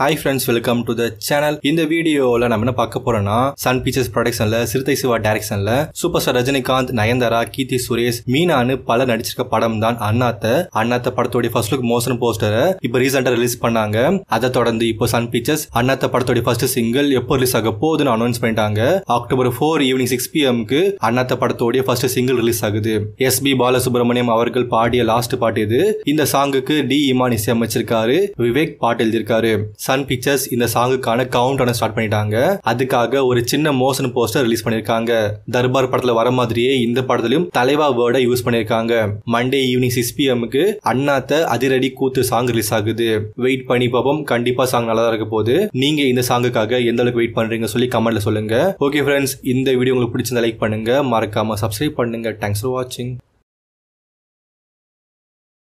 hi friends welcome to the channel இந்த வீடியோவில் நம்ம என்ன பார்க்க போறோம்னா சன் பிக்சர்ஸ் ப்ரொடக்ஷன்ல சிறுத்தை சிவா டைரக்ஷன்ல சூப்பர் ஸ்டார் ரஜினிகாந்த் நயன்தாரா கீர்த்தி சுரேஷ் மீனானு பல நடிச்சிருக்க படம் தான் அண்ணாத்த அண்ணாத்த படத்தோடைய ஃபர்ஸ்ட் லுக் மோஷன் போஸ்டரை இப்போ ரீசெண்டாக ரிலீஸ் பண்ணாங்க அதை தொடர்ந்து இப்போ சன் பிக்சர்ஸ் அண்ணாத்த படத்தோடைய ஃபர்ஸ்ட் சிங்கிள் எப்போ ரிலீஸ் ஆக போகுதுன்னு அனௌன்ஸ் பண்ணிட்டாங்க அக்டோபர் ஃபோர் ஈவினிங் சிக்ஸ் பிஎம்க்கு அண்ணாத்த படத்தோடைய ஃபர்ஸ்ட் சிங்கிள் ரிலீஸ் ஆகுது எஸ் பி பாலசுப்ரமணியம் அவர்கள் பாடிய லாஸ்ட் பாட்டு இது இந்த சாங்குக்கு டி இமான் அமைச்சிருக்காரு விவேக் பாட்டு எழுதியிருக்காரு சன் பிக்சர்ஸ் இந்த சாங்குக்கான கவுண்ட் ஸ்டார்ட் பண்ணிட்டாங்க அதுக்காக ஒரு சின்ன மோஷன் போஸ்டர் ரிலீஸ் பண்ணிருக்காங்க தர்பார் படத்துல வர மாதிரியே இந்த படத்திலும் தலைவா வேர்டை யூஸ் பண்ணிருக்காங்க மண்டே ஈவினிங் சிக்ஸ் பிஎம்க்கு அண்ணாத்த அதிரடி கூத்து சாங் ரிலீஸ் ஆகுது வெயிட் பண்ணி பார்ப்போம் கண்டிப்பா சாங் நல்லா இருக்க போது நீங்க இந்த சாங்குக்காக எந்த அளவுக்கு வெயிட் பண்றீங்க சொல்லி கமெண்ட்ல சொல்லுங்க ஓகே ஃப்ரெண்ட்ஸ் இந்த வீடியோ உங்களுக்கு பிடிச்சிருந்தா லைக் பண்ணுங்க மறக்காம சப்ஸ்கிரைப் பண்ணுங்க தேங்க்ஸ் ஃபார் வாட்சிங்